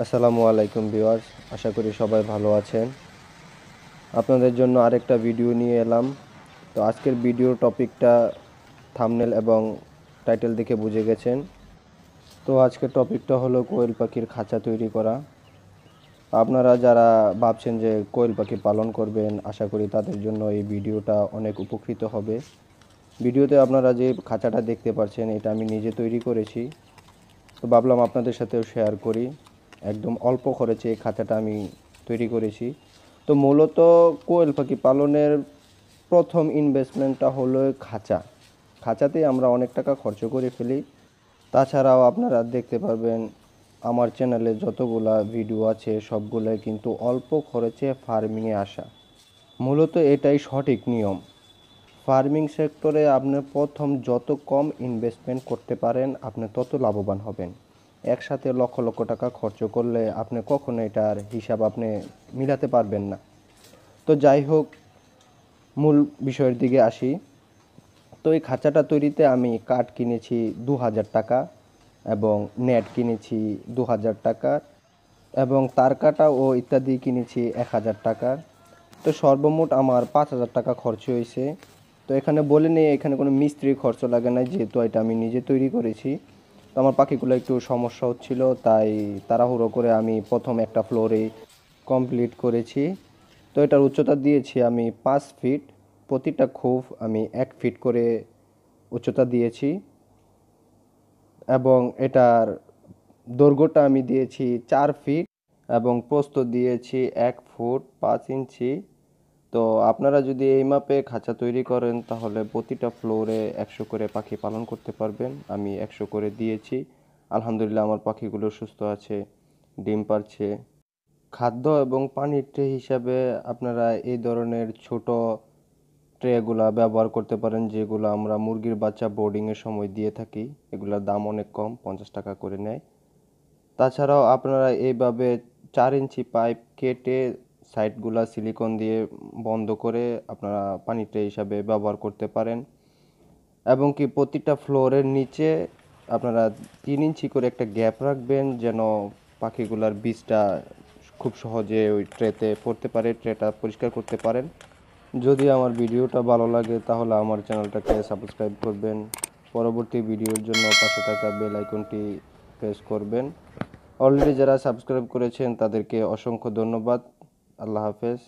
আসসালামু আলাইকুম ভিওয়ার্স আশা করি সবাই ভালো আছেন আপনাদের জন্য আরেকটা ভিডিও নিয়ে এলাম তো আজকের ভিডিও টপিকটা থামনেল এবং টাইটেল দেখে বুঝে গেছেন তো আজকের টপিকটা হলো কোয়েল পাখির খাঁচা তৈরি করা আপনারা যারা ভাবছেন যে কোয়েল পাখি পালন করবেন আশা করি তাদের জন্য এই ভিডিওটা অনেক উপকৃত হবে ভিডিওতে আপনারা যে খাঁচাটা দেখতে পাচ্ছেন এটা আমি নিজে তৈরি করেছি তো ভাবলাম আপনাদের সাথেও শেয়ার করি একদম অল্প খরচে এই খাঁচাটা আমি তৈরি করেছি তো মূলত কোয়েল পাখি পালনের প্রথম ইনভেস্টমেন্টটা হলো খাঁচা খাঁচাতেই আমরা অনেক টাকা খরচ করে ফেলি তাছাড়াও আপনারা দেখতে পারবেন আমার চ্যানেলে যতগুলা ভিডিও আছে সবগুলোই কিন্তু অল্প খরচে ফার্মিংয়ে আসা মূলত এটাই সঠিক নিয়ম ফার্মিং সেক্টরে আপনি প্রথম যত কম ইনভেস্টমেন্ট করতে পারেন আপনি তত লাভবান হবেন একসাথে লক্ষ লক্ষ টাকা খরচ করলে আপনি কখনো এটার হিসাব আপনি মিলাতে পারবেন না তো যাই হোক মূল বিষয়ের দিকে আসি তো এই খাঁচাটা তৈরিতে আমি কাঠ কিনেছি দু হাজার টাকা এবং নেট কিনেছি দু হাজার টাকার এবং তার কাটা ও ইত্যাদি কিনেছি এক হাজার টাকার তো সর্বমোট আমার পাঁচ হাজার টাকা খরচ হয়েছে তো এখানে বলে নেই এখানে কোনো মিস্ত্রি খরচ লাগে না যেহেতু এটা আমি নিজে তৈরি করেছি তো আমার পাখিগুলো একটু সমস্যা হচ্ছিল তাই তাড়াহুড়ো করে আমি প্রথম একটা ফ্লোরে কমপ্লিট করেছি তো এটার উচ্চতা দিয়েছি আমি পাঁচ ফিট প্রতিটা খুব আমি এক ফিট করে উচ্চতা দিয়েছি এবং এটার দৈর্ঘ্যটা আমি দিয়েছি চার ফিট এবং প্রস্ত দিয়েছি এক ফুট পাঁচ ইঞ্চি তো আপনারা যদি এই মাপে খাঁচা তৈরি করেন তাহলে প্রতিটা ফ্লোরে একশো করে পাখি পালন করতে পারবেন আমি একশো করে দিয়েছি আলহামদুলিল্লাহ আমার পাখিগুলো সুস্থ আছে ডিম পারছে খাদ্য এবং পানির ট্রে হিসাবে আপনারা এই ধরনের ছোট ট্রেগুলা ব্যবহার করতে পারেন যেগুলো আমরা মুরগির বাচ্চা বোর্ডিংয়ের সময় দিয়ে থাকি এগুলোর দাম অনেক কম পঞ্চাশ টাকা করে নেয় তাছাড়াও আপনারা এইভাবে চার ইঞ্চি পাইপ কেটে সাইডগুলা সিলিকন দিয়ে বন্ধ করে আপনারা পানিটা হিসাবে ব্যবহার করতে পারেন এবং কি প্রতিটা ফ্লোরের নিচে আপনারা তিন ইঞ্চি করে একটা গ্যাপ রাখবেন যেন পাখিগুলার বীজটা খুব সহজে ওই ট্রেতে পড়তে পারে ট্রেটা পরিষ্কার করতে পারেন যদি আমার ভিডিওটা ভালো লাগে তাহলে আমার চ্যানেলটাকে সাবস্ক্রাইব করবেন পরবর্তী ভিডিওর জন্য পাশে থাকা বেল আইকনটি প্রেস করবেন অলরেডি যারা সাবস্ক্রাইব করেছেন তাদেরকে অসংখ্য ধন্যবাদ আল্লাহ হাফেজ